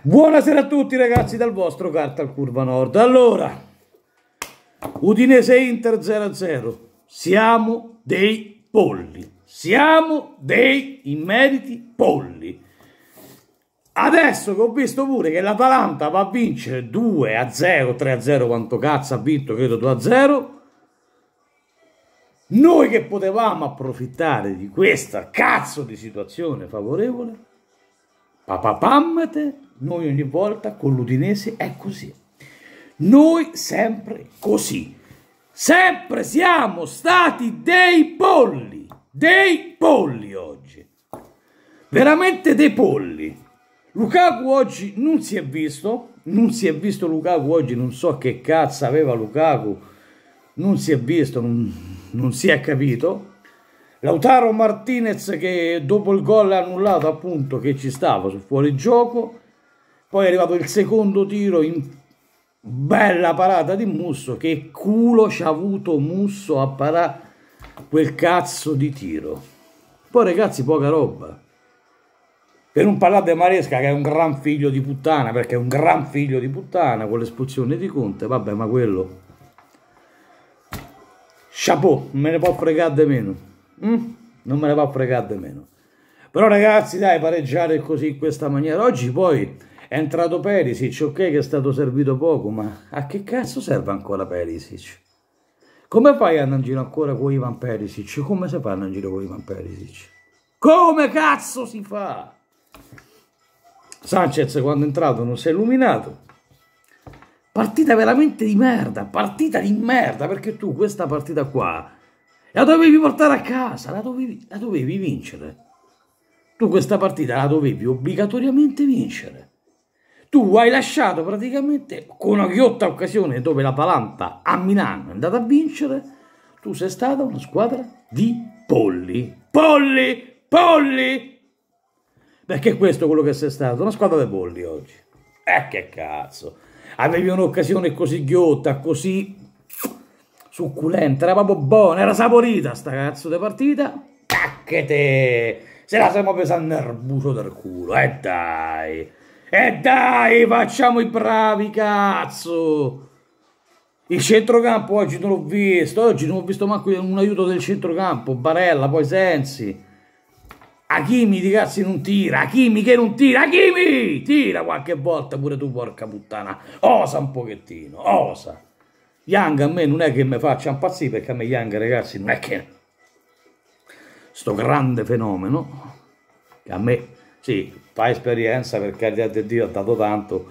Buonasera a tutti ragazzi dal vostro Carta al Curva Nord. Allora, Udinese Inter 0-0, siamo dei polli, siamo dei immeriti polli. Adesso che ho visto pure che l'Atalanta va a vincere 2 a 0, 3 a 0, quanto cazzo ha vinto, credo 2 a 0. Noi che potevamo approfittare di questa cazzo di situazione favorevole, papapammate, noi ogni volta con l'Udinese è così. Noi sempre così. Sempre siamo stati dei polli, dei polli oggi. Veramente dei polli. Lukaku oggi non si è visto, non si è visto Lukaku oggi, non so che cazzo aveva Lukaku, non si è visto, non, non si è capito. Lautaro Martinez che dopo il gol ha annullato appunto che ci stava sul fuorigioco poi è arrivato il secondo tiro in bella parata di Musso, che culo ci ha avuto Musso a parare quel cazzo di tiro. Poi ragazzi poca roba. Per non parlare di Maresca che è un gran figlio di puttana, perché è un gran figlio di puttana con l'espulsione di Conte, vabbè ma quello... Chapeau, me ne può fregare di meno. Mm, non me ne va a fregare di meno. Però ragazzi, dai, pareggiare così in questa maniera. Oggi poi è entrato Perisic, ok che è stato servito poco, ma a che cazzo serve ancora Perisic? Come fai a andare in giro ancora con Ivan Perisic? Come si fa a andare in giro con Ivan Perisic? Come cazzo si fa? Sanchez quando è entrato non si è illuminato. Partita veramente di merda, partita di merda, perché tu questa partita qua la dovevi portare a casa, la dovevi, la dovevi vincere. Tu questa partita la dovevi obbligatoriamente vincere. Tu hai lasciato praticamente con una ghiotta occasione dove la Palanta a Milano è andata a vincere, tu sei stata una squadra di polli. Polli! Polli! Perché questo è quello che sei stato, una squadra di polli oggi. Eh che cazzo! Avevi un'occasione così ghiotta, così succulenta, era proprio buona, era saporita sta cazzo di partita. Cacchete! Se la siamo presa nel buso del culo, e eh dai! E eh dai, facciamo i bravi, cazzo! Il centrocampo oggi non l'ho visto, oggi non ho visto manco un aiuto del centrocampo, Barella, poi Sensi. Achimi di cazzo non tira, Achimi che non tira, Achimi! Tira qualche volta pure tu, porca puttana. Osa un pochettino, osa. Young a me non è che mi faccia impazzire perché a me Young ragazzi non è che sto grande fenomeno che a me sì fa esperienza per carità di Dio ha dato tanto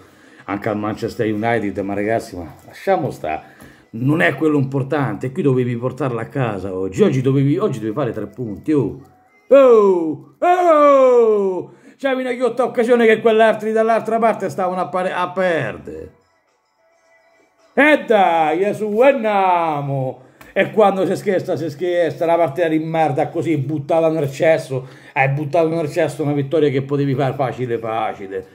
anche al Manchester United ma ragazzi ma lasciamo stare non è quello importante qui dovevi portarla a casa oggi oggi dovevi, oggi dovevi fare tre punti oh oh oh c'avevi una ghiotta occasione che quell'altri dall'altra parte stavano a, a perdere e dai, Gesù, e andiamo! E quando si scherza, si scherza, una partita di merda così, buttata nel cesso, hai eh, buttato nel cesso una vittoria che potevi fare facile, facile.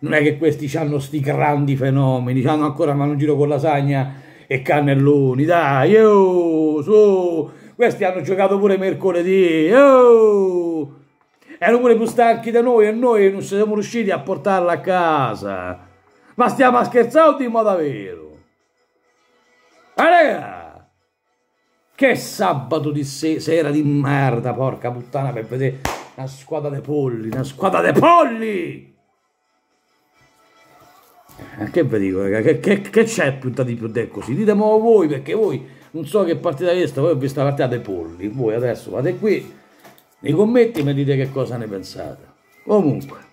Non è che questi hanno sti grandi fenomeni, hanno ancora mano in giro con lasagna e cannelloni, dai, oh, su! Questi hanno giocato pure mercoledì, oh! Erano pure più stanchi da noi e noi non siamo riusciti a portarla a casa. Ma stiamo a scherzare o di modo vero? Ah, raga! Che sabato di se sera di merda, porca puttana, per vedere una squadra dei polli, una squadra dei polli! Eh, che vi dico, raga, che, c'è più di più del così? Ditemi voi, perché voi non so che partita è questa, voi ho visto la partita dei polli, voi adesso fate qui, nei commenti mi dite che cosa ne pensate. Comunque.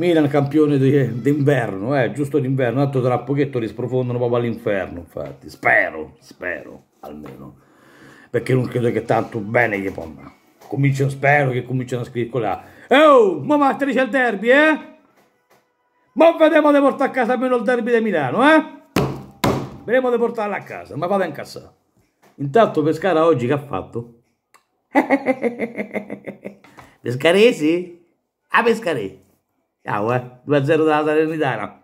Milan campione d'inverno, eh, giusto d'inverno, tanto tra pochetto li sprofondano proprio all'inferno, infatti, spero, spero, almeno, perché non credo che tanto bene gli può andare. spero che cominciano a scriccolare. Oh, ma mattrice il derby, eh? Ma vediamo di portare a casa almeno il derby di Milano, eh? Vediamo di portarla a casa, ma vado a incassare. Intanto Pescara oggi che ha fatto? Pescaresi? A ah, Pescaresi. Ciao, eh. 2-0 dalla Salernitana.